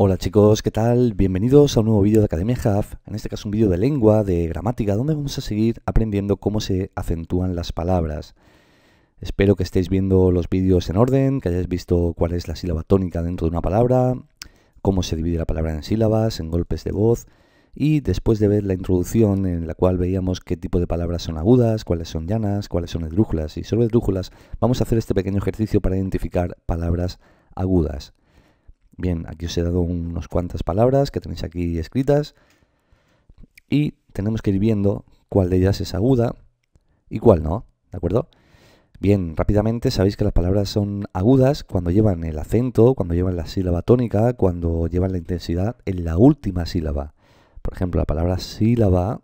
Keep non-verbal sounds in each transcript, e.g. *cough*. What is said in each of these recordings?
Hola chicos, ¿qué tal? Bienvenidos a un nuevo vídeo de Academia Haf. en este caso un vídeo de lengua, de gramática, donde vamos a seguir aprendiendo cómo se acentúan las palabras. Espero que estéis viendo los vídeos en orden, que hayáis visto cuál es la sílaba tónica dentro de una palabra, cómo se divide la palabra en sílabas, en golpes de voz, y después de ver la introducción en la cual veíamos qué tipo de palabras son agudas, cuáles son llanas, cuáles son esdrújulas y sobre esdrújulas, vamos a hacer este pequeño ejercicio para identificar palabras agudas. Bien, aquí os he dado unos cuantas palabras que tenéis aquí escritas y tenemos que ir viendo cuál de ellas es aguda y cuál no, ¿de acuerdo? Bien, rápidamente sabéis que las palabras son agudas cuando llevan el acento, cuando llevan la sílaba tónica, cuando llevan la intensidad en la última sílaba. Por ejemplo, la palabra sílaba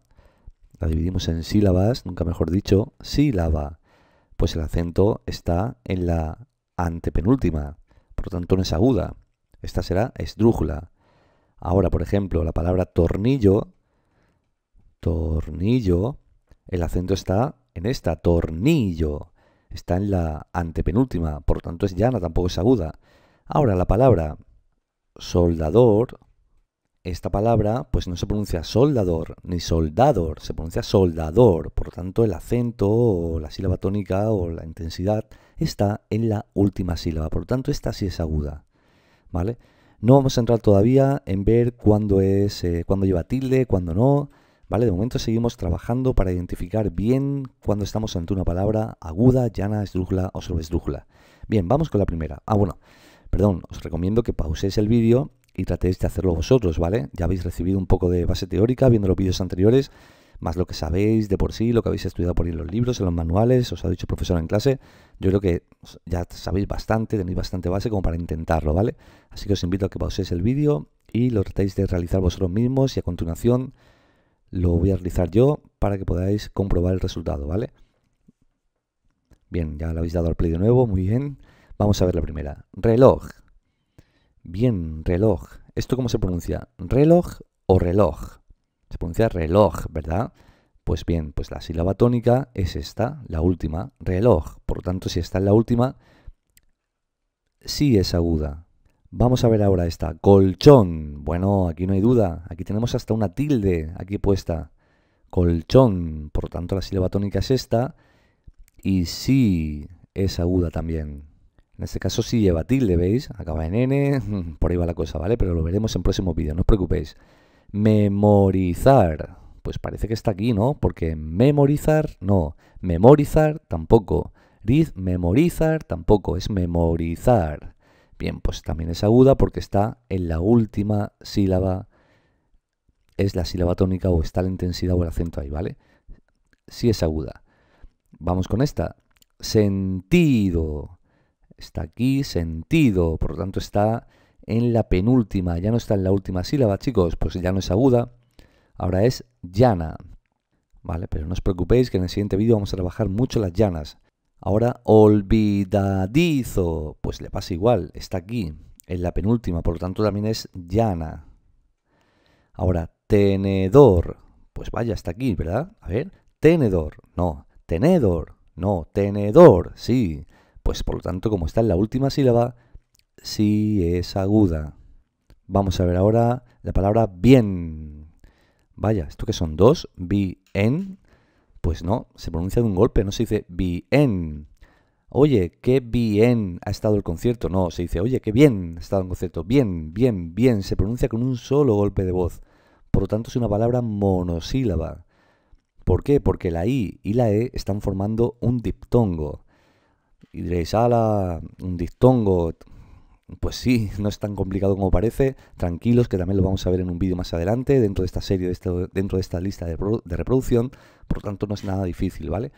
la dividimos en sílabas, nunca mejor dicho, sílaba. Pues el acento está en la antepenúltima, por lo tanto no es aguda. Esta será esdrújula. Ahora, por ejemplo, la palabra tornillo, tornillo, el acento está en esta, tornillo, está en la antepenúltima, por tanto es llana, tampoco es aguda. Ahora, la palabra soldador, esta palabra pues no se pronuncia soldador ni soldador, se pronuncia soldador, por tanto el acento o la sílaba tónica o la intensidad está en la última sílaba, por tanto esta sí es aguda. ¿vale? No vamos a entrar todavía en ver cuándo es, eh, cuándo lleva tilde, cuándo no, ¿vale? De momento seguimos trabajando para identificar bien cuándo estamos ante una palabra aguda, llana, esdrújula o sobresdrújula. Bien, vamos con la primera. Ah, bueno, perdón, os recomiendo que pauséis el vídeo y tratéis de hacerlo vosotros, ¿vale? Ya habéis recibido un poco de base teórica viendo los vídeos anteriores, más lo que sabéis de por sí, lo que habéis estudiado por ahí en los libros, en los manuales, os ha dicho el profesor en clase, yo creo que ya sabéis bastante, tenéis bastante base como para intentarlo, ¿vale? Así que os invito a que pauséis el vídeo y lo tratéis de realizar vosotros mismos y a continuación lo voy a realizar yo para que podáis comprobar el resultado, ¿vale? Bien, ya lo habéis dado al play de nuevo, muy bien. Vamos a ver la primera. Reloj. Bien, reloj. ¿Esto cómo se pronuncia? ¿Reloj o reloj? se pronuncia reloj, ¿verdad? Pues bien, pues la sílaba tónica es esta, la última, reloj. Por lo tanto, si está en la última, sí es aguda. Vamos a ver ahora esta, colchón. Bueno, aquí no hay duda, aquí tenemos hasta una tilde aquí puesta. Colchón, por lo tanto la sílaba tónica es esta y sí es aguda también. En este caso sí lleva tilde, ¿veis? Acaba en N, *laughs* por ahí va la cosa, ¿vale? Pero lo veremos en próximo vídeo, no os preocupéis memorizar. Pues parece que está aquí, ¿no? Porque memorizar, no. Memorizar, tampoco. memorizar, tampoco. Es memorizar. Bien, pues también es aguda porque está en la última sílaba. Es la sílaba tónica o está la intensidad o el acento ahí, ¿vale? Sí es aguda. Vamos con esta. Sentido. Está aquí, sentido. Por lo tanto, está en la penúltima, ya no está en la última sílaba, chicos, pues ya no es aguda, ahora es llana. Vale, pero no os preocupéis que en el siguiente vídeo vamos a trabajar mucho las llanas. Ahora, olvidadizo, pues le pasa igual, está aquí, en la penúltima, por lo tanto también es llana. Ahora, tenedor, pues vaya, está aquí, ¿verdad? A ver, tenedor, no, tenedor, no, tenedor, sí. Pues por lo tanto, como está en la última sílaba, si es aguda. Vamos a ver ahora la palabra bien. Vaya, ¿esto que son dos? Bien. Pues no, se pronuncia de un golpe, no se dice bien. Oye, qué bien ha estado el concierto. No, se dice, oye, qué bien ha estado el concierto. Bien, bien, bien. Se pronuncia con un solo golpe de voz. Por lo tanto, es una palabra monosílaba. ¿Por qué? Porque la I y la E están formando un diptongo. Y diréis, ala, un diptongo, pues sí, *laughs* no es tan complicado como parece. Tranquilos, que también lo vamos a ver en un vídeo más adelante, dentro de esta serie, dentro de esta lista de, reproducción. Por lo tanto, no es nada difícil, ¿vale?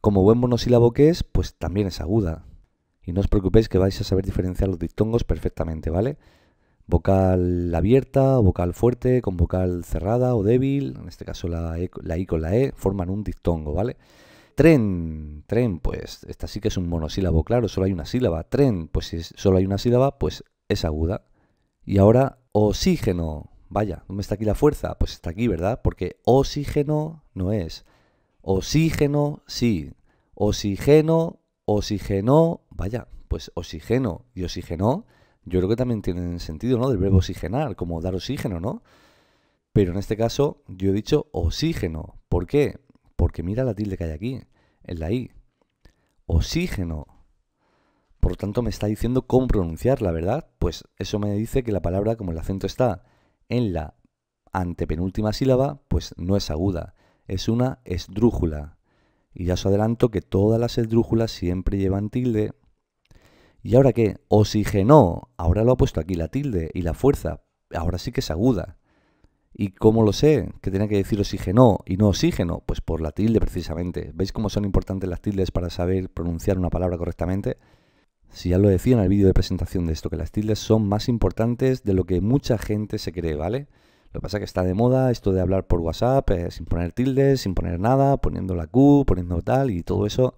Como buen monosílabo que es, pues también es aguda. Y no os preocupéis que vais a saber diferenciar los diptongos perfectamente, ¿vale? Vocal abierta, vocal fuerte, con vocal cerrada o débil, en este caso la, e, I con la E, forman un diptongo, ¿vale? vale tren, tren, pues esta sí que es un monosílabo, claro, solo hay una sílaba. Tren, pues si solo hay una sílaba, pues es aguda. Y ahora oxígeno, vaya, ¿dónde está aquí la fuerza? Pues está aquí, ¿verdad? Porque oxígeno no es. Oxígeno sí. Oxígeno, oxígeno, vaya, pues oxígeno y oxígeno yo creo que también tienen sentido, ¿no? Del verbo oxigenar, como dar oxígeno, ¿no? Pero en este caso yo he dicho oxígeno. ¿Por qué? Porque mira la tilde que hay aquí, en la I. Oxígeno. Por lo tanto, me está diciendo cómo pronunciarla, ¿verdad? Pues eso me dice que la palabra, como el acento está en la antepenúltima sílaba, pues no es aguda, es una esdrújula. Y ya os adelanto que todas las esdrújulas siempre llevan tilde. ¿Y ahora qué? oxígeno. Ahora lo ha puesto aquí la tilde y la fuerza. Ahora sí que es aguda. ¿Y cómo lo sé? Que tenía que decir oxígeno y no oxígeno. Pues por la tilde precisamente. ¿Veis cómo son importantes las tildes para saber pronunciar una palabra correctamente? Si ya lo decía en el vídeo de presentación de esto, que las tildes son más importantes de lo que mucha gente se cree, ¿vale? Lo que pasa es que está de moda esto de hablar por WhatsApp, eh, sin poner tildes, sin poner nada, poniendo la Q, poniendo tal y todo eso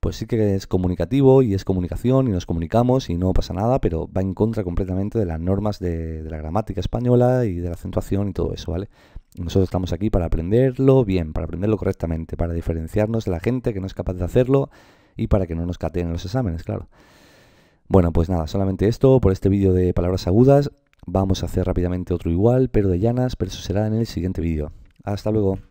pues sí que es comunicativo y es comunicación y nos comunicamos y no pasa nada, pero va en contra completamente de las normas de, la gramática española y de la acentuación y todo eso, ¿vale? Nosotros estamos aquí para aprenderlo bien, para aprenderlo correctamente, para diferenciarnos de la gente que no es capaz de hacerlo y para que no nos cateen en los exámenes, claro. Bueno, pues nada, solamente esto por este vídeo de palabras agudas. Vamos a hacer rápidamente otro igual, pero de llanas, pero eso será en el siguiente vídeo. Hasta luego.